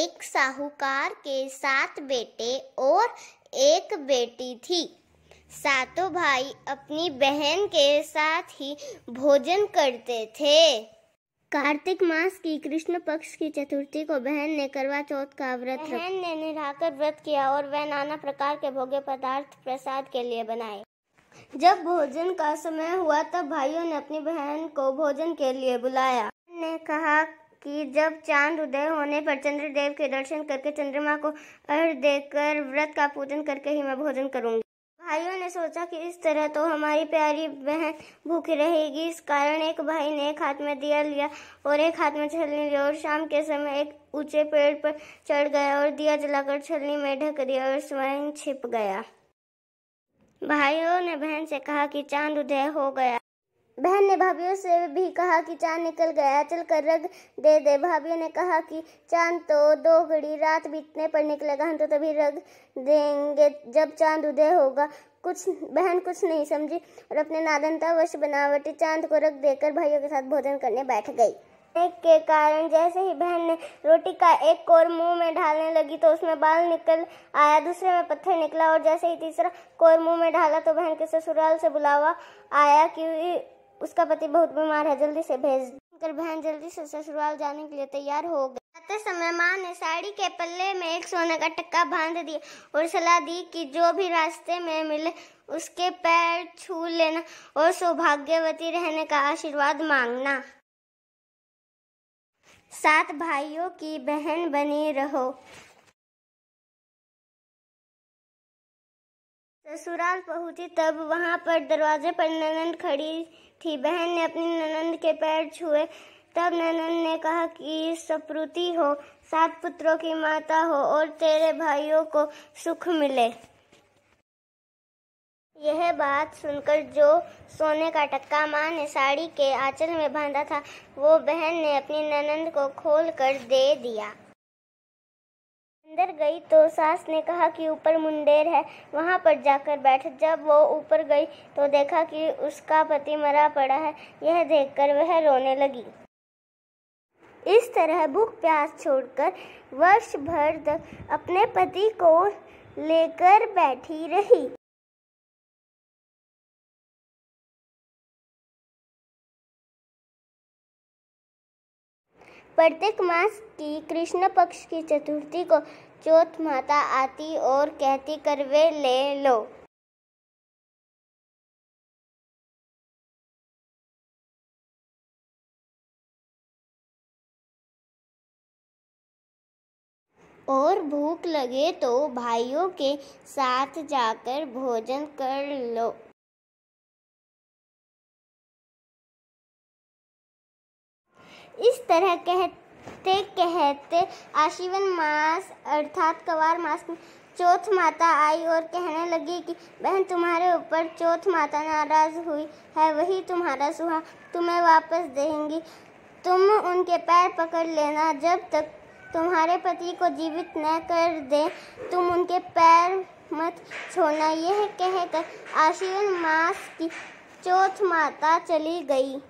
एक साहूकार के सात बेटे और एक बेटी थी सातों भाई अपनी बहन के साथ ही भोजन करते थे कार्तिक मास की कृष्ण पक्ष की चतुर्थी को बहन ने करवा चौथ का व्रत बहन ने निराकर व्रत किया और वह नाना प्रकार के भोग्य पदार्थ प्रसाद के लिए बनाए जब भोजन का समय हुआ तब भाइयों ने अपनी बहन को भोजन के लिए बुलाया ने कहा कि जब चांद उदय होने पर चंद्रदेव के दर्शन करके चंद्रमा को अर्घ देकर व्रत का पूजन करके ही मैं भोजन करूंगी भाइयों ने सोचा कि इस तरह तो हमारी प्यारी बहन भूखी रहेगी इस कारण एक भाई ने एक हाथ में दिया लिया और एक हाथ में छलनी लिया और शाम के समय एक ऊंचे पेड़ पर चढ़ गया और दिया जलाकर छलनी में ढक दिया और स्वयं छिप गया भाइयों ने बहन से कहा कि चांद उदय हो गया बहन ने भाभीियों से भी कहा कि चांद निकल गया चल कर रग दे दे भाभी ने कहा कि चांद तो दो घड़ी रात बीतने पर निकलेगा हम तो तभी रग देंगे जब चांद उदय होगा कुछ बहन कुछ नहीं समझी और अपने नादनता वश बनावटी चांद को रख देकर भाइयों के साथ भोजन करने बैठ गई के कारण जैसे ही बहन ने रोटी का एक कोर मुंह में ढालने लगी तो उसमें बाल निकल आया दूसरे में पत्थर निकला और जैसे ही तीसरा कोर मुंह में ढाला तो बहन के ससुराल से बुलावा आया कि उसका पति बहुत बीमार है जल्दी से भेज कर बहन जल्दी से ससुराल जाने के लिए तैयार हो गई जाते समय माँ ने साड़ी के पल्ले में एक सोने का टक्का बांध दिया और सलाह दी कि जो भी रास्ते में मिले उसके पैर छू लेना और सौभाग्यवती रहने का आशीर्वाद मांगना सात भाइयों की बहन बनी रहो ससुराल पहुंची तब वहां पर दरवाजे पर ननंद खड़ी थी बहन ने अपनी ननंद के पैर छुए तब ननंद ने कहा कि सप्रुति हो सात पुत्रों की माता हो और तेरे भाइयों को सुख मिले यह बात सुनकर जो सोने का टक्का माँ ने साड़ी के आंचल में बांधा था वो बहन ने अपनी ननंद को खोल कर दे दिया अंदर गई तो सास ने कहा कि ऊपर मुंडेर है वहाँ पर जाकर बैठ जब वो ऊपर गई तो देखा कि उसका पति मरा पड़ा है यह देखकर वह रोने लगी इस तरह भूख प्यास छोड़कर वर्ष भर तक अपने पति को लेकर बैठी रही प्रत्येक मास की कृष्ण पक्ष की चतुर्थी को चौथ माता आती और कहती करवे ले लो और भूख लगे तो भाइयों के साथ जाकर भोजन कर लो इस तरह कहते कहते आशीवन मास अर्थात कवार मास में चौथ माता आई और कहने लगी कि बहन तुम्हारे ऊपर चौथ माता नाराज हुई है वही तुम्हारा सुहा तुम्हें वापस देंगी तुम उनके पैर पकड़ लेना जब तक तुम्हारे पति को जीवित न कर दें तुम उनके पैर मत छोड़ना यह कहकर आशीवन मास की चौथ माता चली गई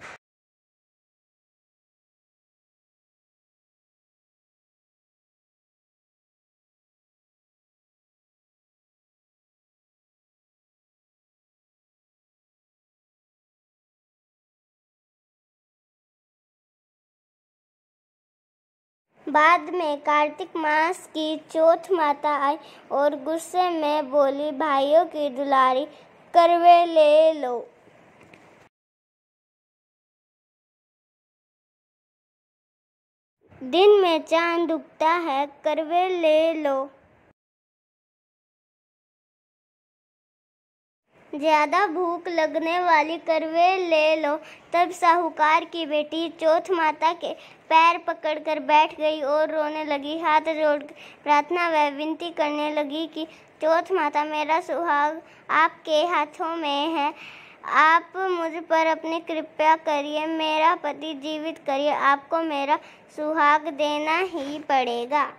बाद में कार्तिक मास की चौथ माता आई और गुस्से में बोली भाइयों की दुलारी करवे ले लो दिन में चांद उगता है करवे ले लो ज़्यादा भूख लगने वाली करवे ले लो तब साहूकार की बेटी चौथ माता के पैर पकड़कर बैठ गई और रोने लगी हाथ जोड़ प्रार्थना व विनती करने लगी कि चौथ माता मेरा सुहाग आपके हाथों में है आप मुझ पर अपनी कृपया करिए मेरा पति जीवित करिए आपको मेरा सुहाग देना ही पड़ेगा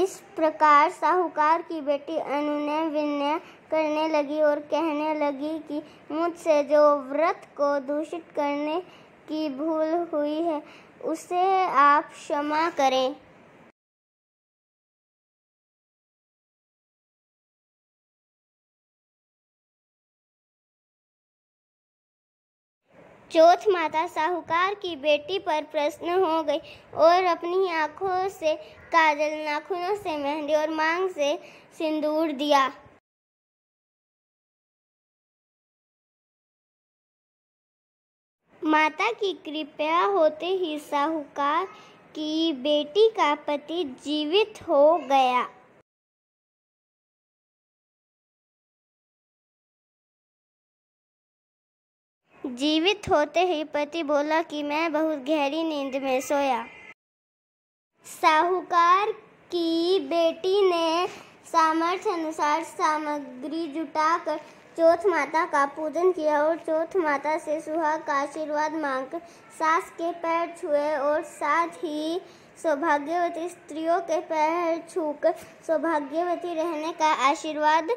इस प्रकार साहूकार की बेटी अनु ने विनय करने लगी और कहने लगी कि मुझसे जो व्रत को दूषित करने की भूल हुई है उसे आप क्षमा करें चौथ माता साहूकार की बेटी पर प्रश्न हो गई और अपनी आंखों से काजल नाखूनों से मेहंदी और मांग से सिंदूर दिया माता की कृपया होते ही साहूकार की बेटी का पति जीवित हो गया जीवित होते ही पति बोला कि मैं बहुत गहरी नींद में सोया साहूकार की बेटी ने सामर्थ्य अनुसार सामग्री जुटाकर चौथ माता का पूजन किया और चौथ माता से सुहाग का आशीर्वाद मांग सास के पैर छुए और साथ ही सौभाग्यवती स्त्रियों के पैर छूकर सौभाग्यवती रहने का आशीर्वाद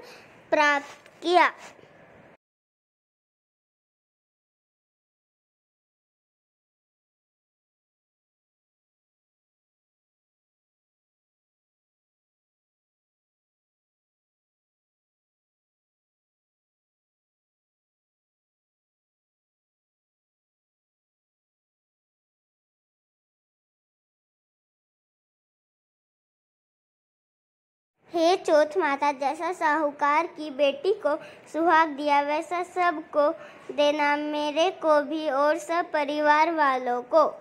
प्राप्त किया हे चौथ माता जैसा साहूकार की बेटी को सुहाग दिया वैसा सबको देना मेरे को भी और सब परिवार वालों को